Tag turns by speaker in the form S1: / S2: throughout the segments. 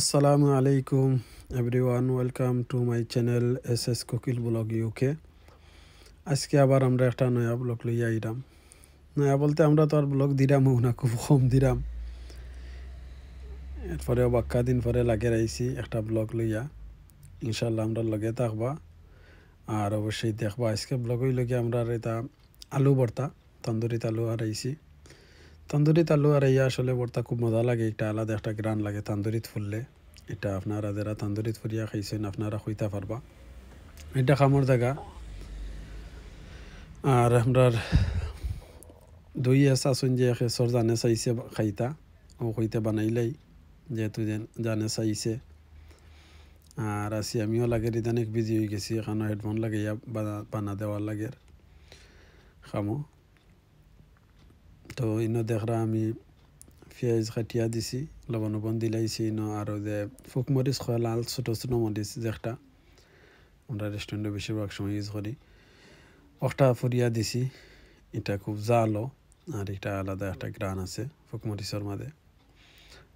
S1: আসসালামু আলাইকুম everyone welcome to my channel S S Kokil blog UK আজকে আবার আমরা একটা নয়া ব্লগ লইয়া আইরাম নয়া বলতে আমরা তো আর ব্লগ দিরামও না খুব কম দিরাম এরপরে বাক্কা দিন পরে লাগে রাইছি একটা ব্লগ লইয়া ইনশাল্লাহ আমরা লগে থাকবা আর অবশ্যই দেখবা আজকে ব্লগ লগে আমরা এটা আলু ভর্তা তন্দুরিত আলু আর রাইছি তান্দুরি আলু আর ইয়া আসলে বর্তা খুব মজা লাগে এটা আলাদা একটা গ্রান লাগে তান্দুরিত ফুললে এটা আপনারা যারা তান্দুরিত ফুরিয়া খাইছেন আপনারা খুঁজতে পারবা এটা খামর জায়গা আর আমরার দুই এসা শুন যে খেসর জানে চাইছে খাইতা ও খুঁজতে বানাইলেই যেহেতু জানে চাইছে আর আসি আমিও লাগের ইদানিক বিজি হয়ে গেছি এখানে হেডফোন লাগে ইয়া বানা দেওয়ার লাগের খামো তো ইনো দেখরা আমি পিঁয়াজ খাটিয়া দিছি লবণ লবণ দিলাইছি ইনো আর যে ফুক মরিচ খোয়া লাল ছোটো ছোটো মরিচ একটা আমরা রেস্টুরেন্টে বেশিরভাগ সময় ইউজ করি অটা ফুরিয়া দিছি এটা খুব জালো আর এটা আলাদা একটা গ্রান আছে ফুকমরিচর মাদে মাঝে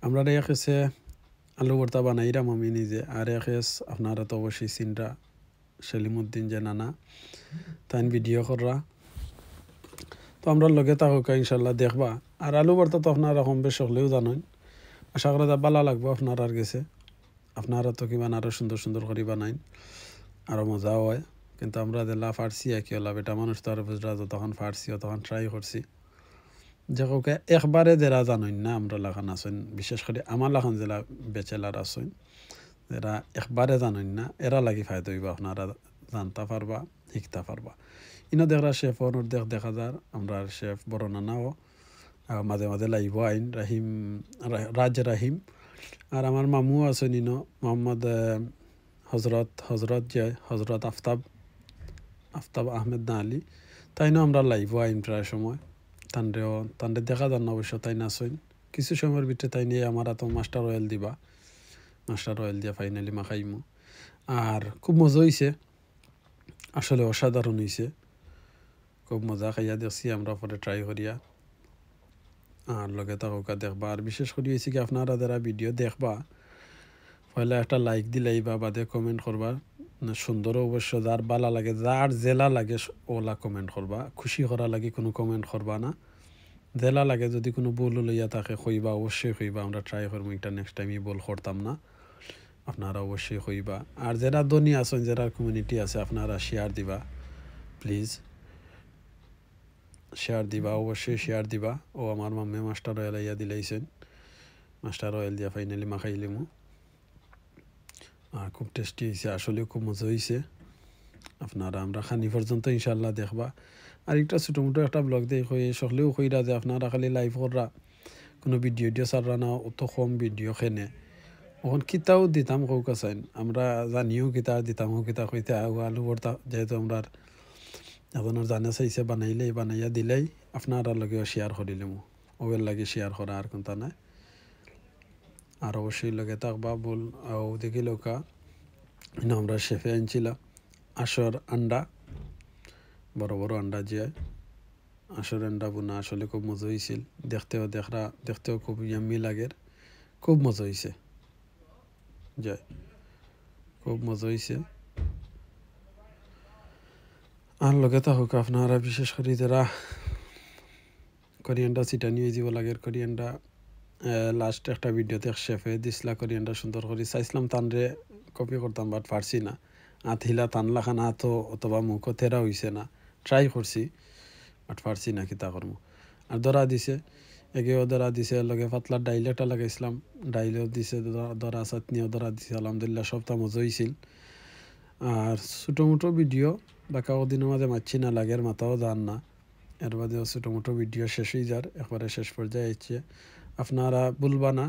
S1: আমরা এক এসে আলু ভর্তা রাম আমি নিজে আর এক আপনারা তো অবশ্যই সিনরা সেলিমুদ্দিন যে নানা তাইন ভিডিও করা তো আমরা লগে থাকুকা ইনশাল্লাহ দেখবা আর আলু ভর্তা তো আপনারা কম বেশ হলেও জানেন আশা করা যা ভালো লাগবো আপনার আর গেছে আপনারা তো কিমান আরও সুন্দর সুন্দর করে বানাইন আরও মজাও হয় কিন্তু আমরা যে লা ফার্সি একই হলাম এটা মানুষ তো আরো বুঝরা তখন ফার্সি তখন ট্রাই করছি যে কাউকে একবারে যারা জানেন না আমরা লাখান আসেন বিশেষ করে আমার লাখান জেলা বেচেলার আসেন যারা একবারে জানেন না এরা লাগি ফায়দা হইব আপনারা জানতা পারবা শিখতা পারবা ইনো দেখরা শেফ অনুর দেখ দেখা যার আমরা শেফ বড় নানাও মাঝে মাঝে লাইব আইন রাহিম রাজ রাহিম আর আমার মামু আছে নিনো মোহাম্মদ হজরত হজরত যে হজরত আফতাব আফতাব আহমেদ না আলী তাইনো আমরা লাইব আইন প্রায় সময় তানরেও তানরে দেখা যান অবশ্য তাই না আসইন কিছু সময়ের ভিতরে তাই নিয়ে আমার তো মাস্টার অয়েল দিবা মাস্টার রয়েল দিয়া ফাইনালি মাখাইমু আর খুব মজা হয়েছে আসলে অসাধারণ হয়েছে খুব মজা খাইয়া দেখছি আমরা পরে ট্রাই করিয়া আর লগে থাকা দেখবা আর বিশেষ করে হয়েছে কি আপনারা যারা ভিডিও দেখবা পহলে একটা লাইক দিলাইবা বাদে কমেন্ট করবা সুন্দর অবশ্য যার বালা লাগে যার জেলা লাগে ওলা কমেন্ট করবা খুশি করা লাগে কোনো কমেন্ট করবা না জেলা লাগে যদি কোনো বল লইয়া থাকে কইবা অবশ্যই কইবা আমরা ট্রাই করবো এটা নেক্সট টাইমই বল করতাম না আপনারা অবশ্যই হইবা আর যারা ধনী আছেন যারা কমিউনিটি আছে আপনারা শেয়ার দিবা প্লিজ শেয়ার দিবা অবশ্যই শেয়ার দিবা ও আমার মাম্মে মাস্টার অয়েল ইয়া দিলাইছেন মাস্টার অয়েল দিয়া ফাইনালি মাখাই লিমু আর খুব টেস্টি হয়েছে আসলে খুব মজা হয়েছে আপনারা আমরা খানি পর্যন্ত ইনশাল্লাহ দেখবা আর একটা ছোটো মোটো একটা ব্লগ দিয়ে সকলেও কইরা যে আপনারা খালি লাইভ কররা কোনো ভিডিও দিয়ে সাররা না অত কম ভিডিও খেনে ওখান কিতাও দিতাম কৌকা চাইন আমরা জানিও কিতা দিতাম কিতা কইতে আলু ভর্তা যেহেতু আমরা আপনার জানা চাইছে বানাইলে বানাইয়া দিলেই আপনার লগে শেয়ার করিলে মো ওগের লাগে শেয়ার করা আর কোনটা নাই আর অবশ্যই লগে থাকবা বল ও দেখি লোকা আমরা শেফে আনছিলাম আসর আন্ডা বড় বড় আন্ডা জিয়ায় আসর আন্ডা বোনা আসলে খুব মজা হয়েছিল দেখতেও দেখরা দেখতেও খুব ইয়াম্মি লাগের খুব মজা হয়েছে যায় খুব মজা হয়েছে আর লগে হোক আপনারা বিশেষ করে যারা করিয়ানটা চিটানি নিয়ে যাব লাগে করিয়ানটা লাস্ট একটা ভিডিওতে শেফে দিসলা করিয়ানটা সুন্দর করে চাইছিলাম তানরে কপি করতাম বাট পারছি না আত হিলা তানলা খান না অথবা মুখ থেরা হয়েছে না ট্রাই করছি বাট পারছি না কিতা কর্ম আর ধরা দিছে একে ধরা দিছে লগে পাতলা ডাইল এটা লাগাইছিলাম ডাইলও দিছে দরা চাটনি ধরা দিছে আলহামদুলিল্লাহ সপ্তাহ মজা হয়েছিল আর ছোটো মোটো ভিডিও বাকা ওদিনের মাঝে মাছি না আর মাথাও যান না এর বাদেও ছোটো মোটো ভিডিও শেষ হয়ে যার একবারে শেষ পর্যায়ে এসছে আপনারা ভুলবা না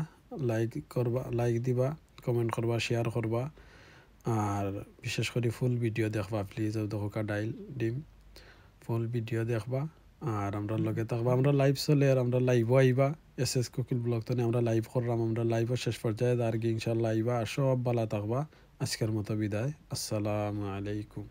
S1: লাইক করবা লাইক দিবা কমেন্ট করবা শেয়ার করবা আর বিশেষ করে ফুল ভিডিও দেখবা প্লিজ দেখো ডাইল ডিম ফুল ভিডিও দেখবা আর আমরা লগে থাকবা আমরা লাইভ চলে আর আমরা লাইভও আইবা এস এস কুকিল ব্লগ তো আমরা লাইভ করলাম আমরা লাইভও শেষ পর্যায়ে আর কি ইনশাল্লাহ আইবা আর সব বালা থাকবা আজকের মতো বিদায় আসসালামু আলাইকুম